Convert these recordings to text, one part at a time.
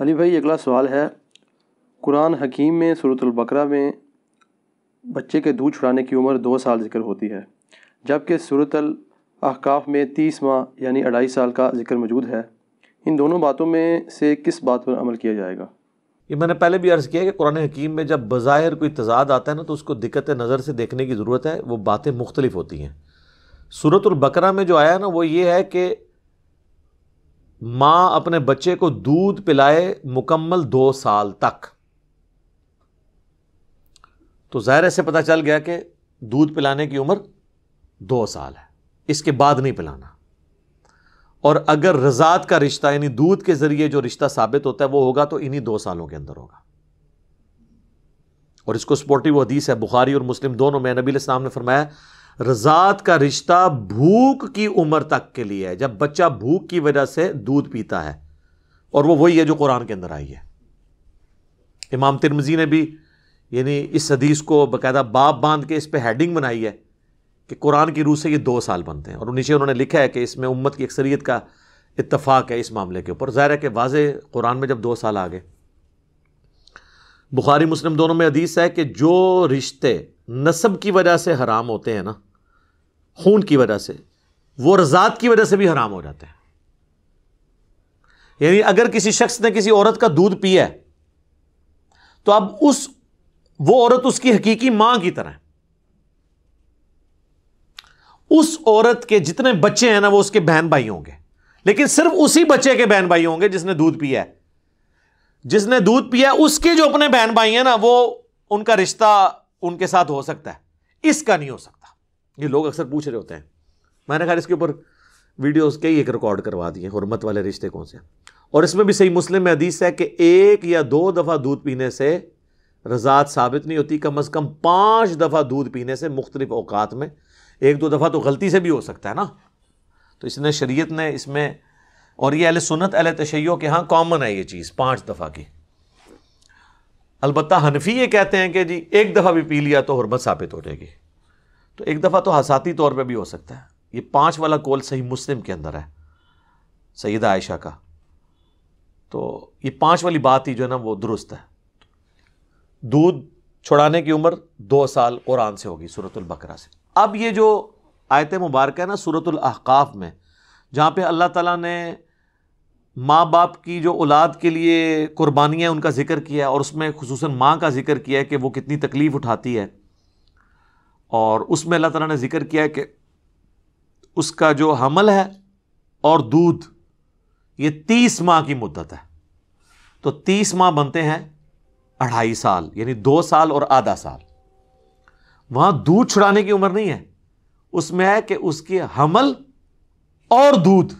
अली हाँ भाई अगला सवाल है कुरान हकीम में सूरतुल बकरा में बच्चे के दूध छुड़ाने की उम्र दो साल जिक्र होती है जबकि सूरत अहकाफ में तीस माह यानी अढ़ाई साल का जिक्र मौजूद है इन दोनों बातों में से किस बात पर अमल किया जाएगा ये मैंने पहले भी अर्ज़ किया कि कुरान हकीम में जब बज़ाहिर कोई तजाद आता है ना तो उसको दिक्कत नज़र से देखने की ज़रूरत है वो बातें मुख्तलिफ होती हैं सूरतुल बकरा में जो आया ना वो ये है कि माँ अपने बच्चे को दूध पिलाए मुकम्मल दो साल तक तो ज़ाहिर से पता चल गया कि दूध पिलाने की उम्र दो साल है इसके बाद नहीं पिलाना और अगर रजात का रिश्ता यानी दूध के ज़रिए जो रिश्ता साबित होता है वो होगा तो इन्हीं दो सालों के अंदर होगा और इसको स्पोर्टिव हदीस है बुखारी और मुस्लिम दोनों में नबी इस्लाम ने फरमाया रजात का रिश्ता भूख की उम्र तक के लिए है जब बच्चा भूख की वजह से दूध पीता है और वो वही है जो कुरान के अंदर आई है इमाम तिरमजी ने भी यानी इस हदीस को बाकायदा बाप बांध के इस पर हेडिंग बनाई है कि कुरान की रूह से ये दो साल बनते हैं और नीचे उन्होंने लिखा है कि इसमें उम्मत की अक्सरीत का इतफाक़ है इस मामले के ऊपर ज़ाहिर है कि वाज कुरान में जब दो साल आ गए बुखारी मुस्लिम दोनों में हदीस है कि जो रिश्ते नस्ब की वजह से हराम होते हैं ना खून की वजह से वो रजात की वजह से भी हराम हो जाते हैं यानी अगर किसी शख्स ने किसी औरत का दूध पिया है तो अब उस वो औरत उसकी हकीकी मां की तरह है उस औरत के जितने बच्चे हैं ना वो उसके बहन भाई होंगे लेकिन सिर्फ उसी बच्चे के बहन भाई होंगे जिसने दूध पिया है जिसने दूध पिया उसके जो अपने बहन भाई हैं ना वो उनका रिश्ता उनके साथ हो सकता है इसका नहीं हो सकता ये लोग अक्सर पूछ रहे होते हैं मैंने कहा इसके ऊपर वीडियोस के ही एक रिकॉर्ड करवा दिए हरमत वाले रिश्ते कौन से और इसमें भी सही मुस्लिम में हदीस है कि एक या दो दफ़ा दूध पीने से रजात साबित नहीं होती कम अज़ कम पाँच दफ़ा दूध पीने से मुख्तलिफ अवकात में एक दो दफ़ा तो गलती से भी हो सकता है ना तो इसने शरीयत ने इसमें और ये अहल सुनत अहल तशैयों के यहाँ कॉमन है ये चीज़ पाँच दफ़ा की अलबत्त हनफी ये कहते हैं कि जी एक दफ़ा भी पी लिया तो हरमत साबित हो जाएगी तो एक दफ़ा तो हसाती तौर पे भी हो सकता है ये पांच वाला कौल सही मुस्लिम के अंदर है सैद आयशा का तो ये पांच वाली बात ही जो है ना वो दुरुस्त है दूध छुड़ाने की उम्र दो साल कुरान से होगी सूरतुल बकरा से अब ये जो आयत मुबारक है ना सूरत अहकाफ में जहाँ पे अल्लाह ताला ने माँ बाप की जो औलाद के लिए कुर्बानियाँ उनका जिक्र किया है और उसमें खसूस माँ का जिक्र किया है कि वो कितनी तकलीफ़ उठाती है और उसमें अल्लाह तला ने जिक्र किया कि उसका जो हमल है और दूध ये तीस माह की मुद्दत है तो तीस माह बनते हैं अढ़ाई साल यानी दो साल और आधा साल वहां दूध छुड़ाने की उम्र नहीं है उसमें है कि उसके हमल और दूध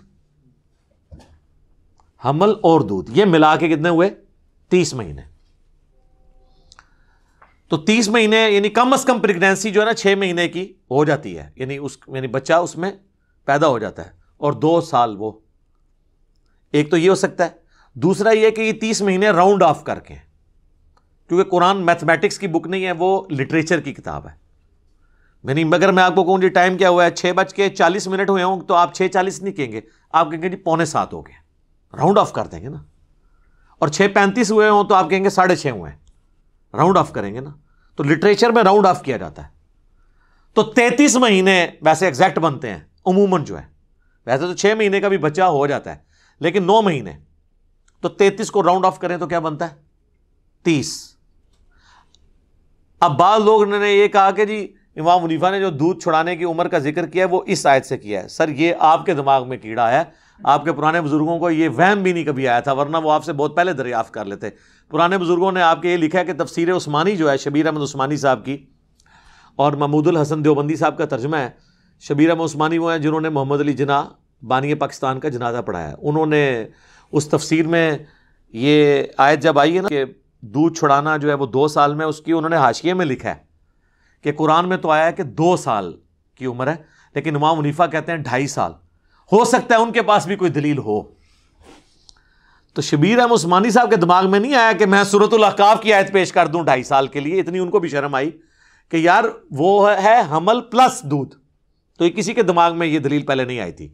हमल और दूध ये मिला के कितने हुए तीस महीने तो तीस महीने यानी कम अज कम प्रेगनेंसी जो है ना छः महीने की हो जाती है यानी उस यानी बच्चा उसमें पैदा हो जाता है और दो साल वो एक तो ये हो सकता है दूसरा ये कि ये तीस महीने राउंड ऑफ करके हैं क्योंकि कुरान मैथमेटिक्स की बुक नहीं है वो लिटरेचर की किताब है मैंने मगर मैं आपको कहूँ जी टाइम क्या हुआ है छः बज के चालीस मिनट हुए होंगे तो आप छः चालीस नहीं कहेंगे आप कहेंगे जी पौने सात हो गए राउंड ऑफ कर देंगे ना और छः पैंतीस हुए हों तो आप कहेंगे साढ़े छः हुए हैं राउंड ऑफ करेंगे ना तो लिटरेचर में राउंड ऑफ किया जाता है तो 33 महीने वैसे एग्जैक्ट बनते हैं उमूमन जो है वैसे तो छह महीने का भी बच्चा हो जाता है लेकिन नौ महीने तो 33 को राउंड ऑफ करें तो क्या बनता है 30 अब बाद लोग ने ये कहा कि जी इमाम मुनीफा ने जो दूध छुड़ाने की उम्र का जिक्र किया है वो इस आयत से किया है सर ये आपके दिमाग में कीड़ा है आपके पुराने बुजुर्गों को ये वहम भी नहीं कभी आया था वरना वो आपसे बहुत पहले दरियाफ़ कर लेते पुराने बुजुर्गों ने आपके ये लिखा है कि तफसीर उस्मानी जो है शबीर अहमद उस्मानी साहब की और महमूदुल हसन देवबंदी साहब का तर्जमा है शबीर अहमद उस्मानी वो हैं जिन्होंने मोहम्मद अली जना बानी पाकिस्तान का जनाजा पढ़ाया उन्होंने उस तफसीर में ये आयत जब आई है ना कि दूध छुड़ाना जो है वो दो साल में उसकी उन्होंने हाशिए में लिखा है कि कुरान में तो आया है कि दो साल की उम्र है लेकिन इमाम मुनीफ़ा कहते हैं ढाई साल हो सकता है उनके पास भी कोई दलील हो तो शबीर अहम उस्मानी साहब के दिमाग में नहीं आया कि मैं सूरत अहकाफ की आयत पेश कर दूं ढाई साल के लिए इतनी उनको भी शर्म आई कि यार वो है हमल प्लस दूध तो ये किसी के दिमाग में ये दलील पहले नहीं आई थी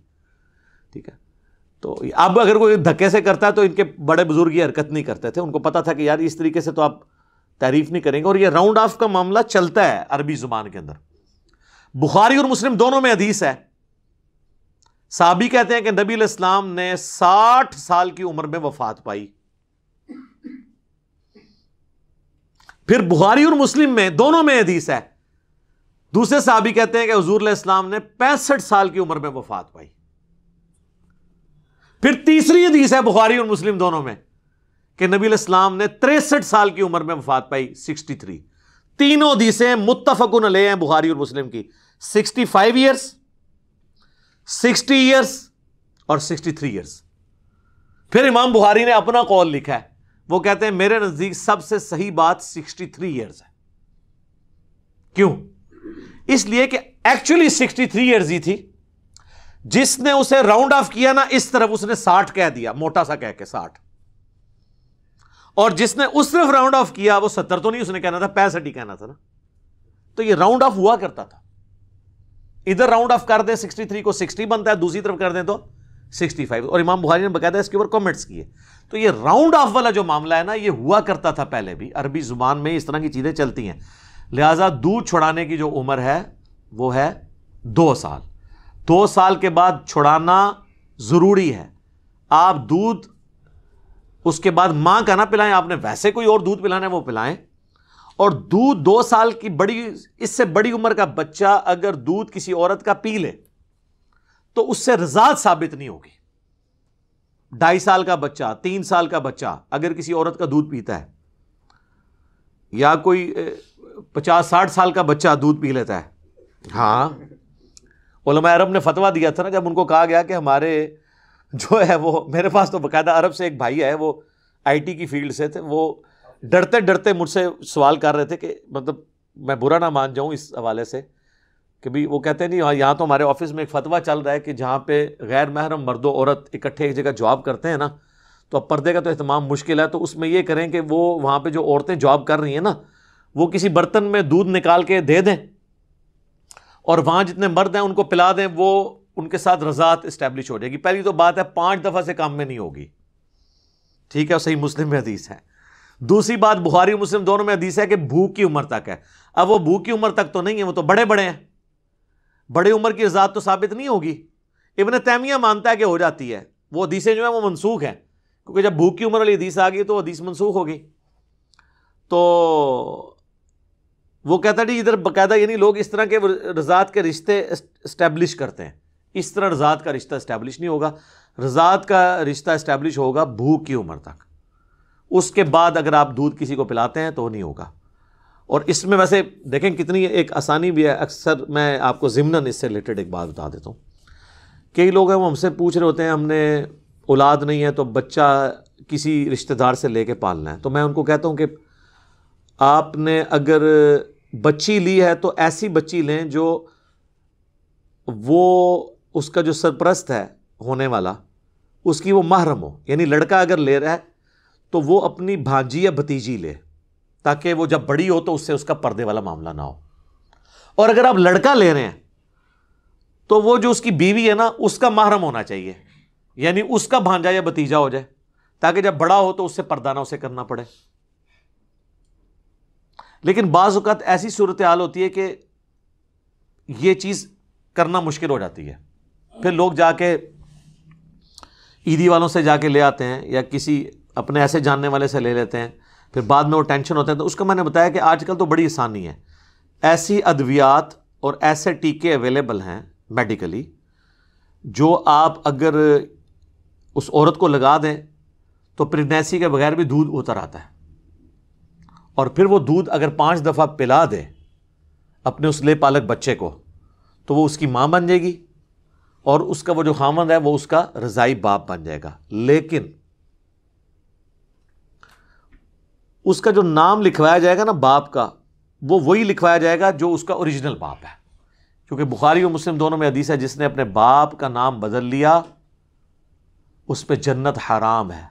ठीक है तो अब अगर कोई धक्के से करता है तो इनके बड़े बुजुर्ग ये हरकत नहीं करते थे उनको पता था कि यार इस तरीके से तो आप तारीफ नहीं करेंगे और ये राउंड ऑफ का मामला चलता है अरबी ज़ुबान के अंदर बुखारी और मुस्लिम दोनों में अधीस है साहबी कहते हैं कि नबी इस्लाम ने साठ साल की उम्र में वफात पाई फिर बुहारी और मुस्लिम में दोनों में हदीस है दूसरे साहबी कहते हैं कि हजूर इस्लाम ने पैंसठ साल की उम्र में वफात पाई फिर तीसरी हदीस है बुहारी और मुस्लिम दोनों में कि नबी इस्लाम ने तिरसठ साल की उम्र में वफात पाई सिक्सटी थ्री तीनों हदीसें मुत्तफकुन अले हैं बुहारी और मुस्लिम की sixty five years sixty years और सिक्सटी थ्री ईयर्स फिर इमाम बुहारी ने अपना कॉल लिखा है वो कहते हैं मेरे नजदीक सबसे सही बात सिक्सटी थ्री ईयर्स है क्यों इसलिए कि एक्चुअली सिक्सटी थ्री ईयर्स ही थी जिसने उसे राउंड ऑफ किया ना इस तरफ उसने साठ कह दिया मोटा सा कह के साठ और जिसने उस तरफ राउंड ऑफ किया वो सत्तर तो नहीं उसने कहना था पैंसठ ही कहना था ना तो ये राउंड ऑफ हुआ करता था इधर राउंड ऑफ कर दें 63 को 60 बनता है दूसरी तरफ कर दें तो 65 और इमाम बुखारी ने बकायदा इसके ऊपर कॉमेंट्स किए तो ये राउंड ऑफ वाला जो मामला है ना ये हुआ करता था पहले भी अरबी ज़ुबान में इस तरह की चीज़ें चलती हैं लिहाजा दूध छुड़ाने की जो उम्र है वो है दो साल दो साल के बाद छुड़ाना ज़रूरी है आप दूध उसके बाद माँ का ना पिलाएं आपने वैसे कोई और दूध पिलाना है वो पिलाएं और दूध दो साल की बड़ी इससे बड़ी उम्र का बच्चा अगर दूध किसी औरत का पी ले तो उससे रजात साबित नहीं होगी ढाई साल का बच्चा तीन साल का बच्चा अगर किसी औरत का दूध पीता है या कोई पचास साठ साल का बच्चा दूध पी लेता है हाँ ओलमा अरब ने फतवा दिया था ना जब उनको कहा गया कि हमारे जो है वो मेरे पास तो बकायदा अरब से एक भाई है वो आईटी की फील्ड से थे वो डरते डरते मुझसे सवाल कर रहे थे कि मतलब मैं बुरा ना मान जाऊँ इस हवाले से कि भाई वो कहते नहीं हाँ, यहाँ तो हमारे ऑफिस में एक फतवा चल रहा है कि जहाँ पे गैर महरम मर्द औरत इकट्ठे एक जगह जॉब करते हैं ना तो अब पर्दे का तो अहतमाम मुश्किल है तो उसमें ये करें कि वो वहाँ पे जो औरतें जॉब कर रही हैं ना वो किसी बर्तन में दूध निकाल के दे दें और वहाँ जितने मर्द हैं उनको पिला दें वो उनके साथ रजात इस्टेब्लिश हो जाएगी पहली तो बात है पाँच दफ़ा से काम में नहीं होगी ठीक है सही मुस्लिम हदीस है दूसरी बात बुहारी मुस्लिम दोनों में हदीस है कि भूख की उम्र तक है अब वो भूख की उम्र तक तो नहीं है वो तो बड़े बड़े हैं बड़े उम्र की रजात तो साबित नहीं होगी इबन तैमिया मानता है कि हो जाती है वो हदीसें जो हैं वो मनसूख हैं क्योंकि जब भूख की उम्र वाली हदीस आ गई तो हदीस मनसूख हो गई तो वो कहता जी इधर बाकायदा यानी लोग इस तरह के रजात के रिश्ते इस्टेब्लिश करते हैं इस तरह रजात का रिश्ता इस्टेब्लिश नहीं होगा रजात का रिश्ता इस्टेब्लिश होगा भूख की उम्र तक उसके बाद अगर आप दूध किसी को पिलाते हैं तो नहीं होगा और इसमें वैसे देखें कितनी एक आसानी भी है अक्सर मैं आपको ज़िमनन इससे रिलेटेड एक बात बता देता हूँ कई लोग हैं वो हमसे पूछ रहे होते हैं हमने औलाद नहीं है तो बच्चा किसी रिश्तेदार से लेके पालना है तो मैं उनको कहता हूँ कि आपने अगर बच्ची ली है तो ऐसी बच्ची लें जो वो उसका जो सरप्रस्त है होने वाला उसकी वो महरम हो यानी लड़का अगर ले रहा है तो वो अपनी भांजी या भतीजी ले ताकि वो जब बड़ी हो तो उससे उसका पर्दे वाला मामला ना हो और अगर आप लड़का ले रहे हैं तो वो जो उसकी बीवी है ना उसका महरम होना चाहिए यानी उसका भांजा या भतीजा हो जाए ताकि जब बड़ा हो तो उससे पर्दा ना उसे करना पड़े लेकिन बाज़त ऐसी सूरत हाल होती है कि ये चीज़ करना मुश्किल हो जाती है फिर लोग जाके ईदी वालों से जाके ले आते हैं या किसी अपने ऐसे जानने वाले से ले लेते हैं फिर बाद में वो टेंशन होते हैं तो उसका मैंने बताया कि आजकल तो बड़ी आसानी है ऐसी अद्वियात और ऐसे टीके अवेलेबल हैं मेडिकली जो आप अगर उस औरत को लगा दें तो प्रेगनेंसी के बगैर भी दूध उतर आता है और फिर वो दूध अगर पाँच दफ़ा पिला दे अपने उस ले पालक बच्चे को तो वो उसकी माँ बन जाएगी और उसका वो जो खामंद है वो उसका रज़ाई बाप बन जाएगा लेकिन उसका जो नाम लिखवाया जाएगा ना बाप का वो वही लिखवाया जाएगा जो उसका ओरिजिनल बाप है क्योंकि बुखारी और मुस्लिम दोनों में हदीस है जिसने अपने बाप का नाम बदल लिया उस पर जन्नत हराम है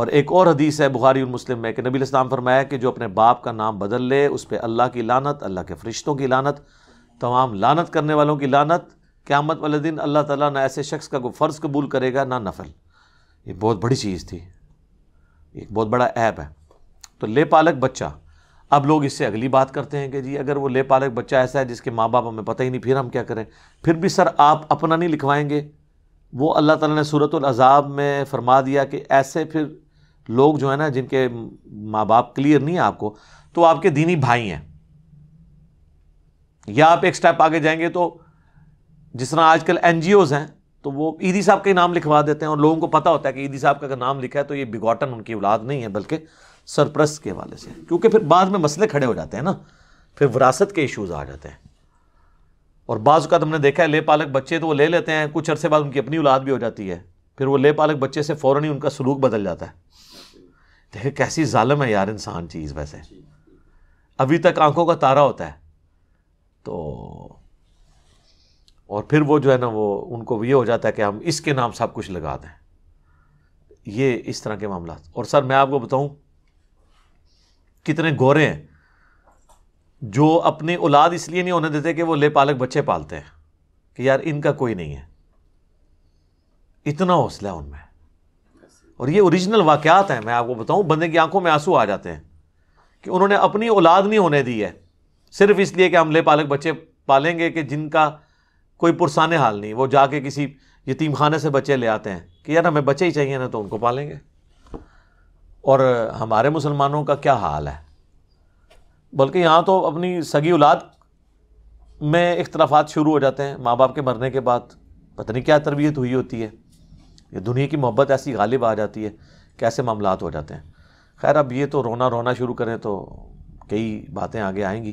और एक और हदीस है बुखारी और मुस्लिम में कि नबी इस्लाम फरमाया कि जो अपने बाप का नाम बदल ले उस पर अल्लाह की लानत अल्लाह के फरिश्तों की लानत तमाम लानत करने वालों की लानत क़्यामत वाले दिन अल्लाह ताला ना ऐसे शख्स का कोई फ़र्ज़ कबूल करेगा ना नफल ये बहुत बड़ी चीज़ थी एक बहुत बड़ा ऐप है तो लेपालक बच्चा अब लोग इससे अगली बात करते हैं कि जी अगर वो लेपालक बच्चा ऐसा है जिसके माँ बाप हमें पता ही नहीं फिर हम क्या करें फिर भी सर आप अपना नहीं लिखवाएंगे वो अल्लाह ताला ने सूरत अज़ाब में फरमा दिया कि ऐसे फिर लोग जो है ना जिनके माँ बाप क्लियर नहीं है आपको तो आपके दीनी भाई हैं या आप एक स्टेप आगे जाएंगे तो जिस तरह आजकल एन हैं तो वो ईदी साहब का ही नाम लिखवा देते हैं और लोगों को पता होता है कि ईदी साहब का नाम लिखा है तो ये बिगॉटन उनकी औलाद नहीं है बल्कि सरप्रस्त के हवाले से क्योंकि फिर बाद में मसले खड़े हो जाते हैं ना फिर विरासत के इशूज़ आ जाते हैं और बाज़ का हमने देखा है ले पालक बच्चे तो वो ले लेते हैं कुछ अरसे बाद उनकी अपनी औलाद भी हो जाती है फिर वो ले पालक बच्चे से फ़ौर ही उनका सलूक बदल जाता है देखिए कैसी ालम है यार इंसान चीज़ वैसे अभी तक आंखों का तारा होता है तो और फिर वो जो है ना वो उनको ये हो जाता है कि हम इसके नाम सब कुछ लगा दें ये इस तरह के मामला और सर मैं आपको बताऊं कितने गोरे हैं जो अपनी औलाद इसलिए नहीं होने देते कि वो ले पालक बच्चे पालते हैं कि यार इनका कोई नहीं है इतना हौसला है उनमें और ये ओरिजिनल वाक़ात हैं मैं आपको बताऊं बंदे की आंखों में आंसू आ जाते हैं कि उन्होंने अपनी औलाद नहीं होने दी है सिर्फ इसलिए कि हम ले पालक बच्चे पालेंगे कि जिनका कोई पुरसाने हाल नहीं वो जाके किसी यतीम खाने से बच्चे ले आते हैं कि यार हमें बच्चे ही चाहिए ना तो उनको पालेंगे और हमारे मुसलमानों का क्या हाल है बल्कि यहाँ तो अपनी सगी औलाद में इख्तलाफात शुरू हो जाते हैं माँ बाप के मरने के बाद पता नहीं क्या तरबियत हुई होती है ये दुनिया की मोहब्बत ऐसी गालिब आ जाती है कैसे मामला हो जाते हैं खैर अब ये तो रोना रोना शुरू करें तो कई बातें आगे आएंगी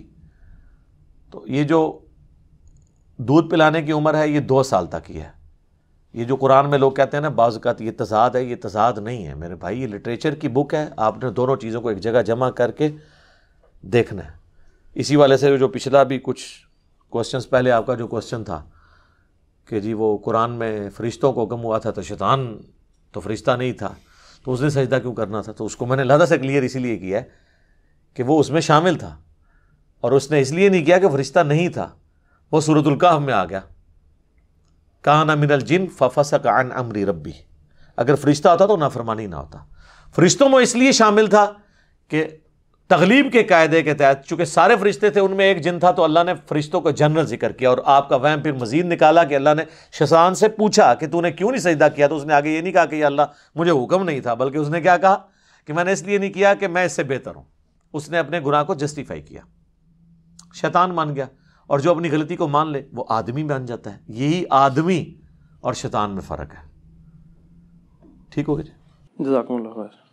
तो ये जो दूध पिलाने की उम्र है ये दो साल तक ही है ये जो कुरान में लोग कहते हैं ना बाज़ात तो ये तजाद है ये तजाद नहीं है मेरे भाई ये लिटरेचर की बुक है आपने दोनों चीज़ों को एक जगह जमा करके देखना है इसी वाले से जो पिछला भी कुछ क्वेश्चंस पहले आपका जो क्वेश्चन था कि जी वो कुरान में फरिश्तों को कम हुआ था तो शैतान तो फरिश्ता नहीं था तो उसने सजदा क्यों करना था तो उसको मैंने लहदा से क्लियर इसीलिए किया है कि वो उसमें शामिल था और उसने इसलिए नहीं किया कि फरिश्ता नहीं था वो सूरतुल्काह में आ गया ना मिनल जिन फफसक अन अमरी रब्बी अगर फरिश्ता होता तो नाफरमानी ना होता फरिश्तों में इसलिए शामिल था कि तगलीब के कायदे के तहत चूंकि सारे फरिश्ते थे उनमें एक जिन था तो अल्लाह ने फरिश्तों को जनरल जिक्र किया और आपका वहम फिर मजीद निकाला कि अल्लाह ने शसान से पूछा कि तूने क्यों नहीं सजदा किया तो उसने आगे ये नहीं कहा कि अल्लाह मुझे हुक्म नहीं था बल्कि उसने क्या कहा कि मैंने इसलिए नहीं किया कि मैं इससे बेहतर हूं उसने अपने गुनाह को जस्टिफाई किया शैतान मान गया और जो अपनी गलती को मान ले वो आदमी बन जाता है यही आदमी और शैतान में फ़र्क है ठीक हो गया जी जजाकमल